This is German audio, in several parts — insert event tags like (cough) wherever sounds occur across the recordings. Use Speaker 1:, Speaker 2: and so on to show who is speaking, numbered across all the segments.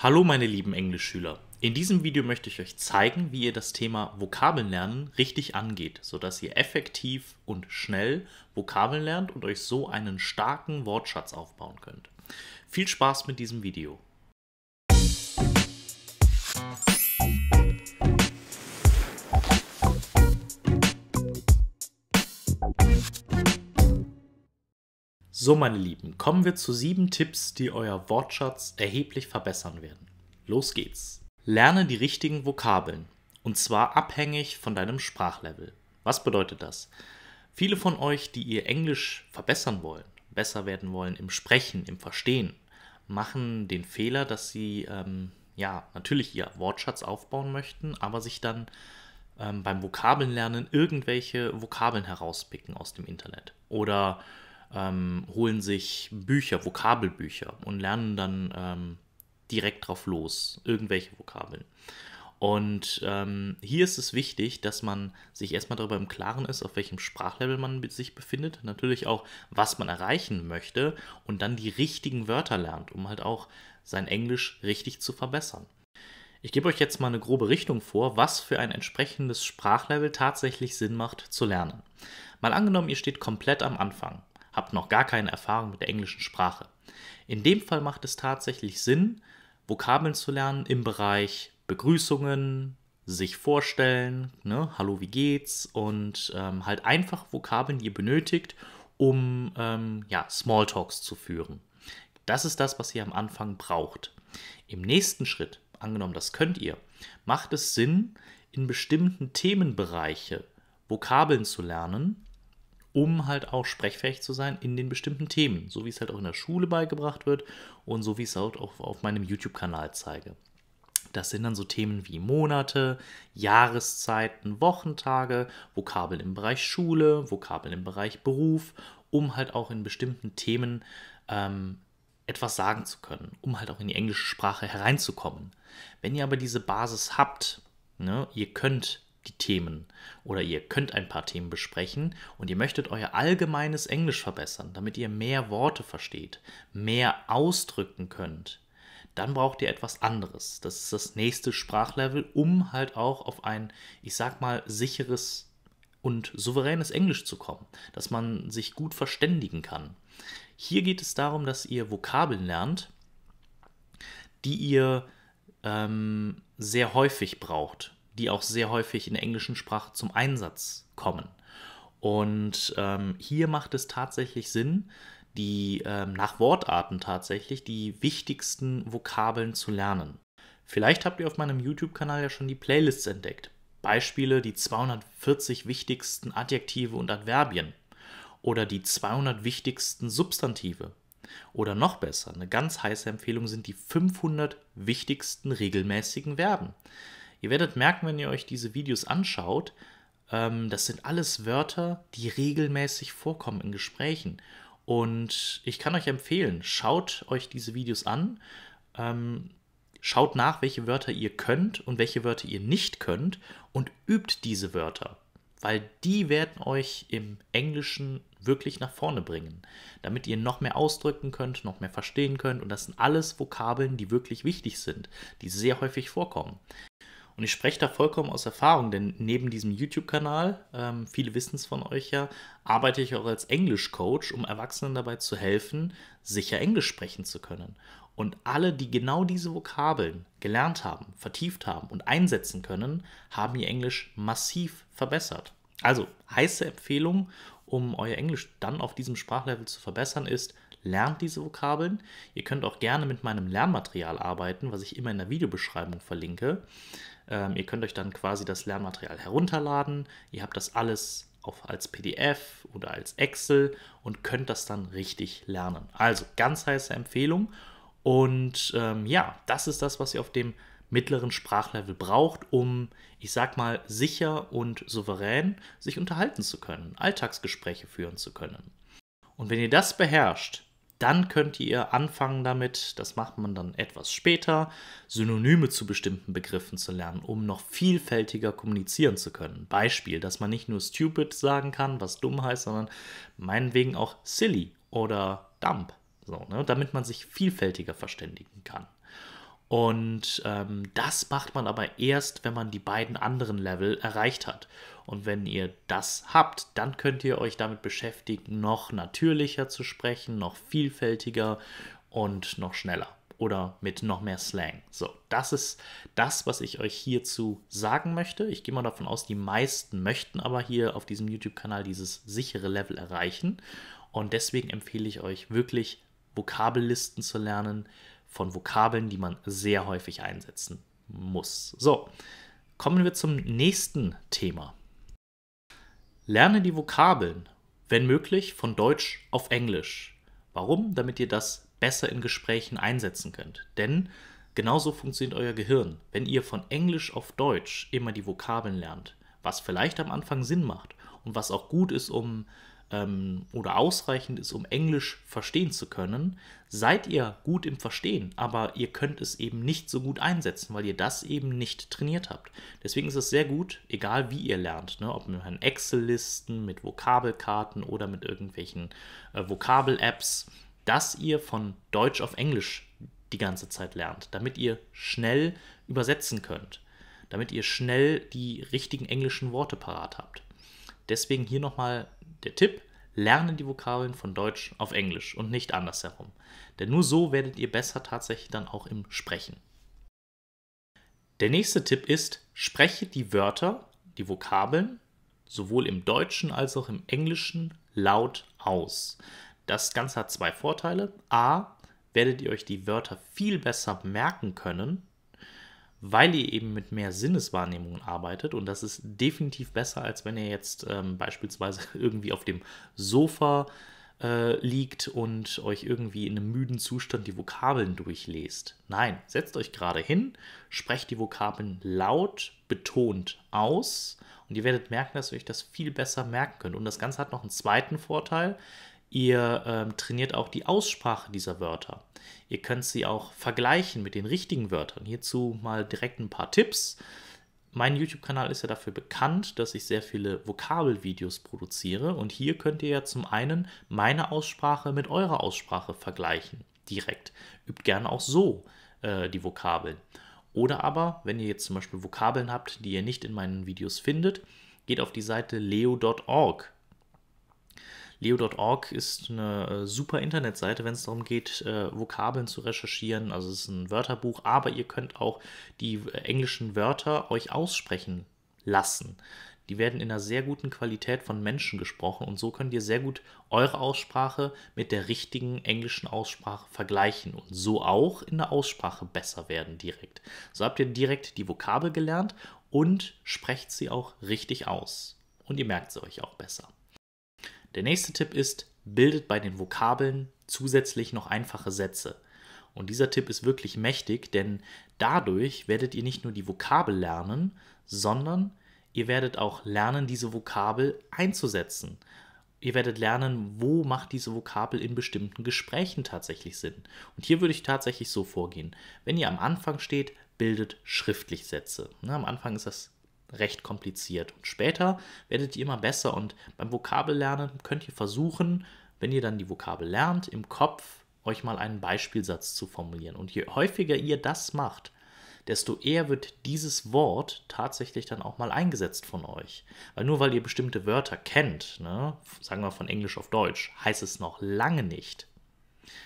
Speaker 1: Hallo meine lieben Englischschüler. In diesem Video möchte ich euch zeigen, wie ihr das Thema Vokabeln lernen richtig angeht, sodass ihr effektiv und schnell Vokabeln lernt und euch so einen starken Wortschatz aufbauen könnt. Viel Spaß mit diesem Video. So, meine Lieben, kommen wir zu sieben Tipps, die euer Wortschatz erheblich verbessern werden. Los geht's! Lerne die richtigen Vokabeln, und zwar abhängig von deinem Sprachlevel. Was bedeutet das? Viele von euch, die ihr Englisch verbessern wollen, besser werden wollen im Sprechen, im Verstehen, machen den Fehler, dass sie ähm, ja natürlich ihr Wortschatz aufbauen möchten, aber sich dann ähm, beim lernen irgendwelche Vokabeln herauspicken aus dem Internet oder ähm, holen sich Bücher, Vokabelbücher und lernen dann ähm, direkt drauf los, irgendwelche Vokabeln. Und ähm, hier ist es wichtig, dass man sich erstmal darüber im Klaren ist, auf welchem Sprachlevel man sich befindet, natürlich auch, was man erreichen möchte und dann die richtigen Wörter lernt, um halt auch sein Englisch richtig zu verbessern. Ich gebe euch jetzt mal eine grobe Richtung vor, was für ein entsprechendes Sprachlevel tatsächlich Sinn macht zu lernen. Mal angenommen, ihr steht komplett am Anfang habe noch gar keine Erfahrung mit der englischen Sprache. In dem Fall macht es tatsächlich Sinn, Vokabeln zu lernen im Bereich Begrüßungen, sich vorstellen, ne? hallo, wie geht's und ähm, halt einfach Vokabeln, die ihr benötigt, um ähm, ja, Smalltalks zu führen. Das ist das, was ihr am Anfang braucht. Im nächsten Schritt, angenommen, das könnt ihr, macht es Sinn, in bestimmten Themenbereiche Vokabeln zu lernen, um halt auch sprechfähig zu sein in den bestimmten Themen, so wie es halt auch in der Schule beigebracht wird und so wie ich es halt auch auf meinem YouTube-Kanal zeige. Das sind dann so Themen wie Monate, Jahreszeiten, Wochentage, Vokabeln im Bereich Schule, Vokabeln im Bereich Beruf, um halt auch in bestimmten Themen ähm, etwas sagen zu können, um halt auch in die englische Sprache hereinzukommen. Wenn ihr aber diese Basis habt, ne, ihr könnt die Themen oder ihr könnt ein paar Themen besprechen und ihr möchtet euer allgemeines Englisch verbessern, damit ihr mehr Worte versteht, mehr ausdrücken könnt, dann braucht ihr etwas anderes. Das ist das nächste Sprachlevel, um halt auch auf ein, ich sag mal, sicheres und souveränes Englisch zu kommen, dass man sich gut verständigen kann. Hier geht es darum, dass ihr Vokabeln lernt, die ihr ähm, sehr häufig braucht die auch sehr häufig in der englischen Sprache zum Einsatz kommen. Und ähm, hier macht es tatsächlich Sinn, die ähm, nach Wortarten tatsächlich die wichtigsten Vokabeln zu lernen. Vielleicht habt ihr auf meinem YouTube-Kanal ja schon die Playlists entdeckt. Beispiele die 240 wichtigsten Adjektive und Adverbien oder die 200 wichtigsten Substantive. Oder noch besser, eine ganz heiße Empfehlung sind die 500 wichtigsten regelmäßigen Verben. Ihr werdet merken, wenn ihr euch diese Videos anschaut, ähm, das sind alles Wörter, die regelmäßig vorkommen in Gesprächen. Und ich kann euch empfehlen, schaut euch diese Videos an, ähm, schaut nach, welche Wörter ihr könnt und welche Wörter ihr nicht könnt und übt diese Wörter, weil die werden euch im Englischen wirklich nach vorne bringen, damit ihr noch mehr ausdrücken könnt, noch mehr verstehen könnt. Und das sind alles Vokabeln, die wirklich wichtig sind, die sehr häufig vorkommen. Und ich spreche da vollkommen aus Erfahrung, denn neben diesem YouTube-Kanal, ähm, viele wissen es von euch ja, arbeite ich auch als Englisch-Coach, um Erwachsenen dabei zu helfen, sicher Englisch sprechen zu können. Und alle, die genau diese Vokabeln gelernt haben, vertieft haben und einsetzen können, haben ihr Englisch massiv verbessert. Also heiße Empfehlung, um euer Englisch dann auf diesem Sprachlevel zu verbessern, ist, lernt diese Vokabeln. Ihr könnt auch gerne mit meinem Lernmaterial arbeiten, was ich immer in der Videobeschreibung verlinke. Ähm, ihr könnt euch dann quasi das Lernmaterial herunterladen. Ihr habt das alles auf, als PDF oder als Excel und könnt das dann richtig lernen. Also ganz heiße Empfehlung. Und ähm, ja, das ist das, was ihr auf dem mittleren Sprachlevel braucht, um, ich sag mal, sicher und souverän sich unterhalten zu können, Alltagsgespräche führen zu können. Und wenn ihr das beherrscht, dann könnt ihr anfangen damit, das macht man dann etwas später, Synonyme zu bestimmten Begriffen zu lernen, um noch vielfältiger kommunizieren zu können. Beispiel, dass man nicht nur stupid sagen kann, was dumm heißt, sondern meinetwegen auch silly oder dumb. so, ne, damit man sich vielfältiger verständigen kann. Und ähm, das macht man aber erst, wenn man die beiden anderen Level erreicht hat. Und wenn ihr das habt, dann könnt ihr euch damit beschäftigen, noch natürlicher zu sprechen, noch vielfältiger und noch schneller oder mit noch mehr Slang. So, das ist das, was ich euch hierzu sagen möchte. Ich gehe mal davon aus, die meisten möchten aber hier auf diesem YouTube-Kanal dieses sichere Level erreichen. Und deswegen empfehle ich euch wirklich, Vokabellisten zu lernen, von Vokabeln, die man sehr häufig einsetzen muss. So, kommen wir zum nächsten Thema. Lerne die Vokabeln, wenn möglich, von Deutsch auf Englisch. Warum? Damit ihr das besser in Gesprächen einsetzen könnt. Denn genauso funktioniert euer Gehirn. Wenn ihr von Englisch auf Deutsch immer die Vokabeln lernt, was vielleicht am Anfang Sinn macht und was auch gut ist, um ähm, oder ausreichend ist, um Englisch verstehen zu können, seid ihr gut im Verstehen, aber ihr könnt es eben nicht so gut einsetzen, weil ihr das eben nicht trainiert habt. Deswegen ist es sehr gut, egal wie ihr lernt, ne? ob mit Excel-Listen, mit Vokabelkarten oder mit irgendwelchen äh, Vokabel-Apps, dass ihr von Deutsch auf Englisch die ganze Zeit lernt, damit ihr schnell übersetzen könnt, damit ihr schnell die richtigen englischen Worte parat habt. Deswegen hier nochmal der Tipp, lerne die Vokabeln von Deutsch auf Englisch und nicht andersherum. Denn nur so werdet ihr besser tatsächlich dann auch im Sprechen. Der nächste Tipp ist, spreche die Wörter, die Vokabeln, sowohl im Deutschen als auch im Englischen laut aus. Das Ganze hat zwei Vorteile. A, werdet ihr euch die Wörter viel besser merken können weil ihr eben mit mehr Sinneswahrnehmungen arbeitet. Und das ist definitiv besser, als wenn ihr jetzt ähm, beispielsweise (laughs) irgendwie auf dem Sofa äh, liegt und euch irgendwie in einem müden Zustand die Vokabeln durchlest. Nein, setzt euch gerade hin, sprecht die Vokabeln laut, betont aus und ihr werdet merken, dass ihr euch das viel besser merken könnt. Und das Ganze hat noch einen zweiten Vorteil. Ihr ähm, trainiert auch die Aussprache dieser Wörter. Ihr könnt sie auch vergleichen mit den richtigen Wörtern. Hierzu mal direkt ein paar Tipps. Mein YouTube-Kanal ist ja dafür bekannt, dass ich sehr viele Vokabelvideos produziere und hier könnt ihr ja zum einen meine Aussprache mit eurer Aussprache vergleichen. Direkt. Übt gerne auch so äh, die Vokabeln. Oder aber, wenn ihr jetzt zum Beispiel Vokabeln habt, die ihr nicht in meinen Videos findet, geht auf die Seite leo.org Leo.org ist eine äh, super Internetseite, wenn es darum geht, äh, Vokabeln zu recherchieren. Also es ist ein Wörterbuch, aber ihr könnt auch die äh, englischen Wörter euch aussprechen lassen. Die werden in einer sehr guten Qualität von Menschen gesprochen und so könnt ihr sehr gut eure Aussprache mit der richtigen englischen Aussprache vergleichen und so auch in der Aussprache besser werden direkt. So habt ihr direkt die Vokabel gelernt und sprecht sie auch richtig aus. Und ihr merkt sie euch auch besser. Der nächste Tipp ist, bildet bei den Vokabeln zusätzlich noch einfache Sätze. Und dieser Tipp ist wirklich mächtig, denn dadurch werdet ihr nicht nur die Vokabel lernen, sondern ihr werdet auch lernen, diese Vokabel einzusetzen. Ihr werdet lernen, wo macht diese Vokabel in bestimmten Gesprächen tatsächlich Sinn. Und hier würde ich tatsächlich so vorgehen. Wenn ihr am Anfang steht, bildet schriftlich Sätze. Ne, am Anfang ist das recht kompliziert. Und später werdet ihr immer besser und beim Vokabellernen könnt ihr versuchen, wenn ihr dann die Vokabel lernt, im Kopf euch mal einen Beispielsatz zu formulieren. Und je häufiger ihr das macht, desto eher wird dieses Wort tatsächlich dann auch mal eingesetzt von euch. Weil nur weil ihr bestimmte Wörter kennt, ne, sagen wir von Englisch auf Deutsch, heißt es noch lange nicht,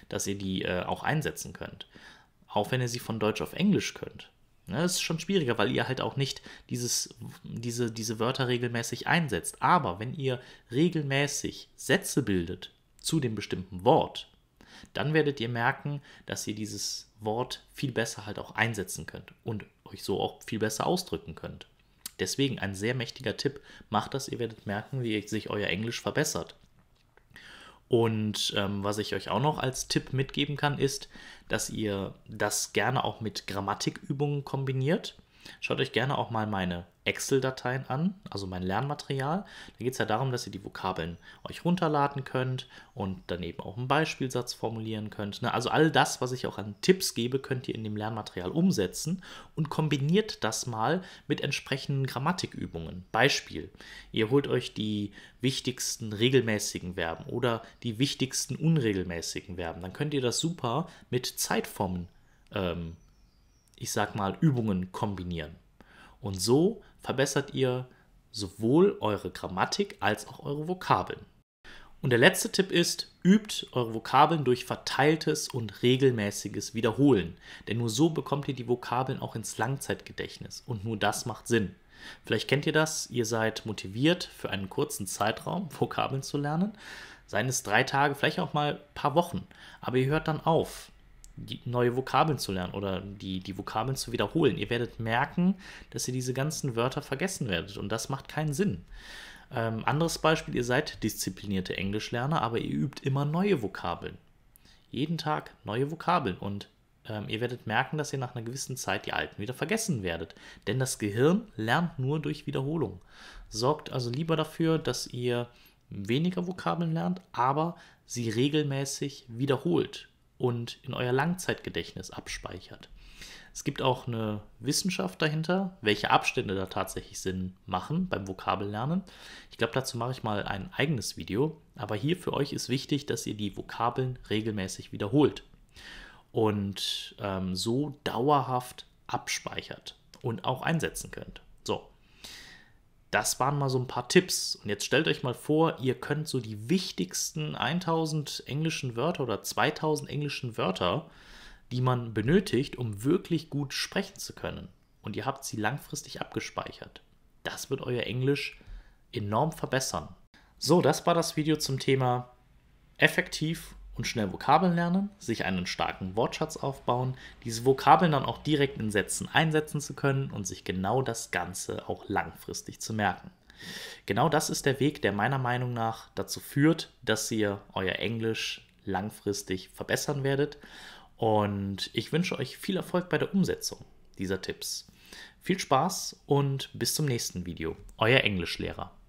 Speaker 1: dass ihr die äh, auch einsetzen könnt. Auch wenn ihr sie von Deutsch auf Englisch könnt. Das ne, ist schon schwieriger, weil ihr halt auch nicht dieses, diese, diese Wörter regelmäßig einsetzt. Aber wenn ihr regelmäßig Sätze bildet zu dem bestimmten Wort, dann werdet ihr merken, dass ihr dieses Wort viel besser halt auch einsetzen könnt und euch so auch viel besser ausdrücken könnt. Deswegen ein sehr mächtiger Tipp, macht das, ihr werdet merken, wie sich euer Englisch verbessert. Und ähm, was ich euch auch noch als Tipp mitgeben kann, ist, dass ihr das gerne auch mit Grammatikübungen kombiniert. Schaut euch gerne auch mal meine Excel-Dateien an, also mein Lernmaterial. Da geht es ja darum, dass ihr die Vokabeln euch runterladen könnt und daneben auch einen Beispielsatz formulieren könnt. Ne? Also all das, was ich auch an Tipps gebe, könnt ihr in dem Lernmaterial umsetzen und kombiniert das mal mit entsprechenden Grammatikübungen. Beispiel, ihr holt euch die wichtigsten regelmäßigen Verben oder die wichtigsten unregelmäßigen Verben. Dann könnt ihr das super mit Zeitformen ähm, ich sag mal, Übungen kombinieren. Und so verbessert ihr sowohl eure Grammatik als auch eure Vokabeln. Und der letzte Tipp ist, übt eure Vokabeln durch verteiltes und regelmäßiges Wiederholen. Denn nur so bekommt ihr die Vokabeln auch ins Langzeitgedächtnis. Und nur das macht Sinn. Vielleicht kennt ihr das, ihr seid motiviert, für einen kurzen Zeitraum Vokabeln zu lernen. Seien es drei Tage, vielleicht auch mal ein paar Wochen. Aber ihr hört dann auf die, neue Vokabeln zu lernen oder die, die Vokabeln zu wiederholen. Ihr werdet merken, dass ihr diese ganzen Wörter vergessen werdet und das macht keinen Sinn. Ähm, anderes Beispiel, ihr seid disziplinierte Englischlerner, aber ihr übt immer neue Vokabeln. Jeden Tag neue Vokabeln und ähm, ihr werdet merken, dass ihr nach einer gewissen Zeit die alten wieder vergessen werdet. Denn das Gehirn lernt nur durch Wiederholung. Sorgt also lieber dafür, dass ihr weniger Vokabeln lernt, aber sie regelmäßig wiederholt und in euer Langzeitgedächtnis abspeichert. Es gibt auch eine Wissenschaft dahinter, welche Abstände da tatsächlich Sinn machen beim Vokabellernen. Ich glaube, dazu mache ich mal ein eigenes Video, aber hier für euch ist wichtig, dass ihr die Vokabeln regelmäßig wiederholt und ähm, so dauerhaft abspeichert und auch einsetzen könnt. So, das waren mal so ein paar Tipps. Und jetzt stellt euch mal vor, ihr könnt so die wichtigsten 1000 englischen Wörter oder 2000 englischen Wörter, die man benötigt, um wirklich gut sprechen zu können. Und ihr habt sie langfristig abgespeichert. Das wird euer Englisch enorm verbessern. So, das war das Video zum Thema effektiv und schnell Vokabeln lernen, sich einen starken Wortschatz aufbauen, diese Vokabeln dann auch direkt in Sätzen einsetzen zu können und sich genau das Ganze auch langfristig zu merken. Genau das ist der Weg, der meiner Meinung nach dazu führt, dass ihr euer Englisch langfristig verbessern werdet. Und ich wünsche euch viel Erfolg bei der Umsetzung dieser Tipps. Viel Spaß und bis zum nächsten Video. Euer Englischlehrer.